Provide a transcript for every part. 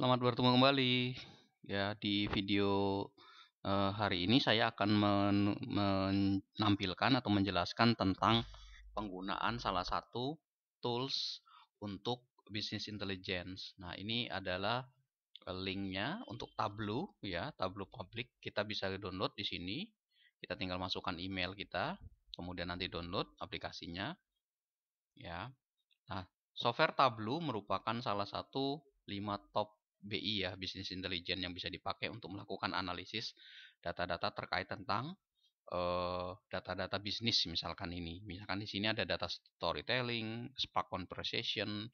Selamat bertemu kembali. Ya, di video uh, hari ini saya akan men menampilkan atau menjelaskan tentang penggunaan salah satu tools untuk business intelligence. Nah, ini adalah eh, linknya untuk Tableau ya, Tableau public. Kita bisa download di sini. Kita tinggal masukkan email kita, kemudian nanti download aplikasinya. Ya. Nah, software Tableau merupakan salah satu lima top BI ya, Business Intelligence yang bisa dipakai untuk melakukan analisis data-data terkait tentang eh, data-data uh, bisnis misalkan ini. Misalkan di sini ada data storytelling, spark conversation,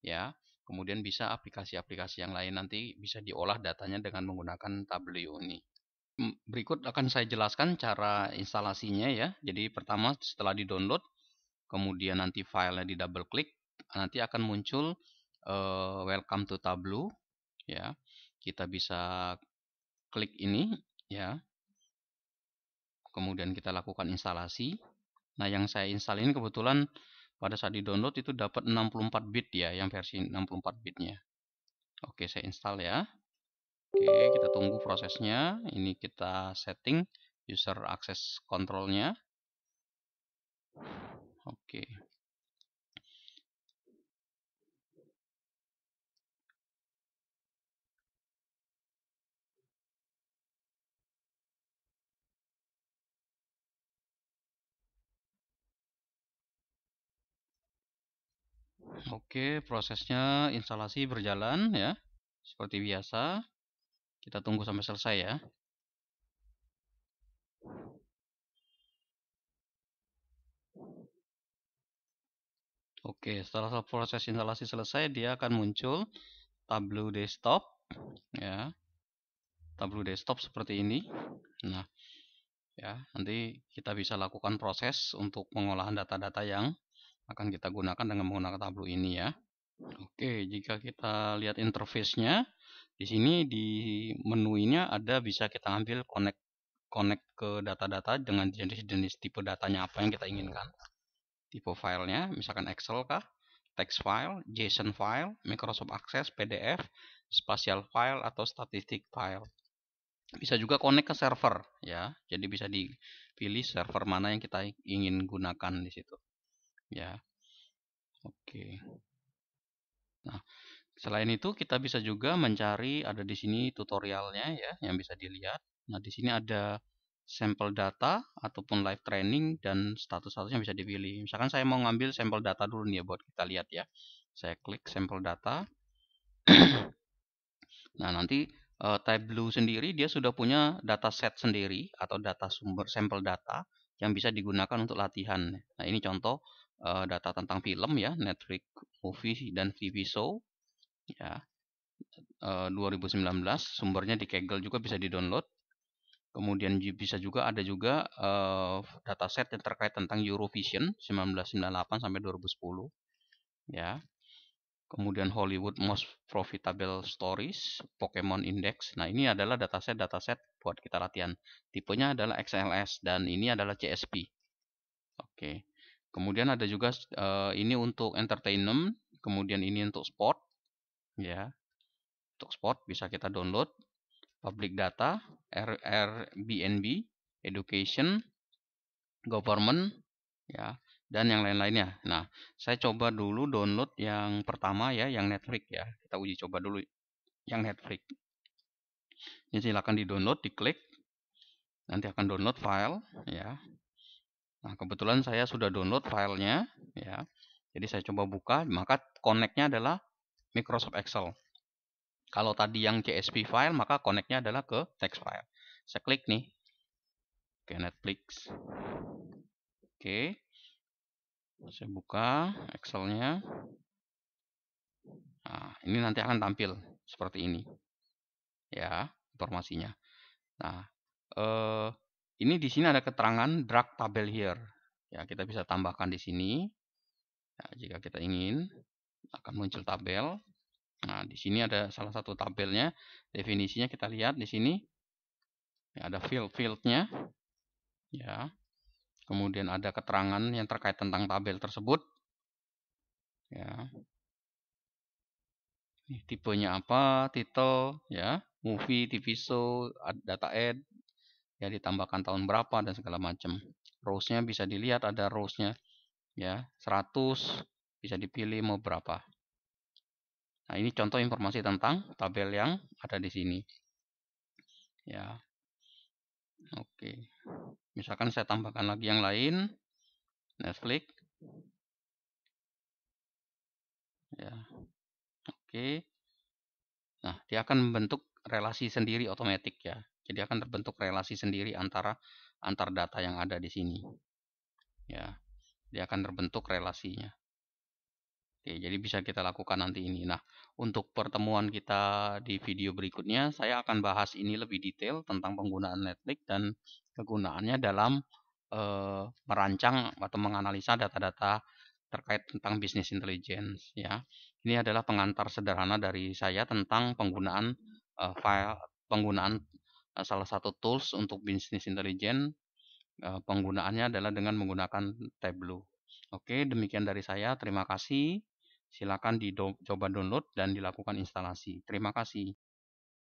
ya. Kemudian bisa aplikasi-aplikasi yang lain nanti bisa diolah datanya dengan menggunakan Tableau ini. Hmm, berikut akan saya jelaskan cara instalasinya ya. Jadi pertama setelah di-download, kemudian nanti filenya di double klik, nanti akan muncul uh, welcome to Tableau ya kita bisa klik ini ya kemudian kita lakukan instalasi nah yang saya install ini kebetulan pada saat di download itu dapat 64 bit ya yang versi 64 bitnya oke saya install ya oke kita tunggu prosesnya ini kita setting user access controlnya oke Oke, prosesnya instalasi berjalan ya. Seperti biasa. Kita tunggu sampai selesai ya. Oke, setelah proses instalasi selesai, dia akan muncul tablo desktop, ya, Tablo desktop seperti ini. Nah, ya, nanti kita bisa lakukan proses untuk pengolahan data-data yang akan kita gunakan dengan menggunakan tablo ini ya. Oke, jika kita lihat interface-nya, di sini di menu ini ada bisa kita ambil connect connect ke data-data dengan jenis-jenis tipe datanya apa yang kita inginkan. Tipe filenya, misalkan Excel kah, text file, JSON file, Microsoft Access, PDF, spatial file atau statistik file. Bisa juga connect ke server ya. Jadi bisa dipilih server mana yang kita ingin gunakan di situ ya. Oke. Nah, selain itu kita bisa juga mencari ada di sini tutorialnya ya yang bisa dilihat. Nah, di sini ada sampel data ataupun live training dan status-status yang bisa dipilih. Misalkan saya mau ngambil sampel data dulu nih ya buat kita lihat ya. Saya klik sampel data. nah, nanti uh, eh, type blue sendiri dia sudah punya data set sendiri atau data sumber sampel data yang bisa digunakan untuk latihan. Nah ini contoh uh, data tentang film ya Netflix movie dan TV show ya uh, eh, 2019 sumbernya di Kaggle juga bisa di download. Kemudian bisa juga ada juga uh, set yang terkait tentang Eurovision 1998 sampai 2010 ya kemudian Hollywood Most Profitable Stories, Pokemon Index. Nah, ini adalah dataset-dataset buat kita latihan. Tipenya adalah XLS dan ini adalah CSP. Oke. Kemudian ada juga uh, ini untuk entertainment, kemudian ini untuk sport ya. Untuk sport bisa kita download public data, Airbnb, education, government ya dan yang lain-lainnya. Nah, saya coba dulu download yang pertama ya, yang Netflix ya. Kita uji coba dulu yang Netflix. Ini silakan di-download, diklik. Nanti akan download file ya. Nah, kebetulan saya sudah download filenya ya. Jadi saya coba buka, maka connect-nya adalah Microsoft Excel. Kalau tadi yang CSV file, maka connect-nya adalah ke text file. Saya klik nih. Oke, Netflix. Oke, saya buka Excelnya nah ini nanti akan tampil seperti ini ya informasinya nah eh, ini di sini ada keterangan drag tabel here ya kita bisa tambahkan di sini ya, jika kita ingin akan muncul tabel nah di sini ada salah satu tabelnya definisinya kita lihat di sini ya, ada field fieldnya ya Kemudian ada keterangan yang terkait tentang tabel tersebut. Ya. Ini tipenya apa, title, ya, movie, TV show, data ad, ya ditambahkan tahun berapa dan segala macam. Rows-nya bisa dilihat ada rows-nya ya, 100 bisa dipilih mau berapa. Nah, ini contoh informasi tentang tabel yang ada di sini. Ya, Oke. Misalkan saya tambahkan lagi yang lain. Netflix. Ya. Oke. Nah, dia akan membentuk relasi sendiri otomatis ya. Jadi akan terbentuk relasi sendiri antara antar data yang ada di sini. Ya. Dia akan terbentuk relasinya. Oke, jadi bisa kita lakukan nanti ini. Nah, untuk pertemuan kita di video berikutnya, saya akan bahas ini lebih detail tentang penggunaan Netflix dan kegunaannya dalam e, merancang atau menganalisa data-data terkait tentang bisnis intelligence. Ya, ini adalah pengantar sederhana dari saya tentang penggunaan e, file, penggunaan e, salah satu tools untuk bisnis intelligence. E, penggunaannya adalah dengan menggunakan Tableau. Oke, demikian dari saya. Terima kasih. Silakan dicoba download dan dilakukan instalasi. Terima kasih.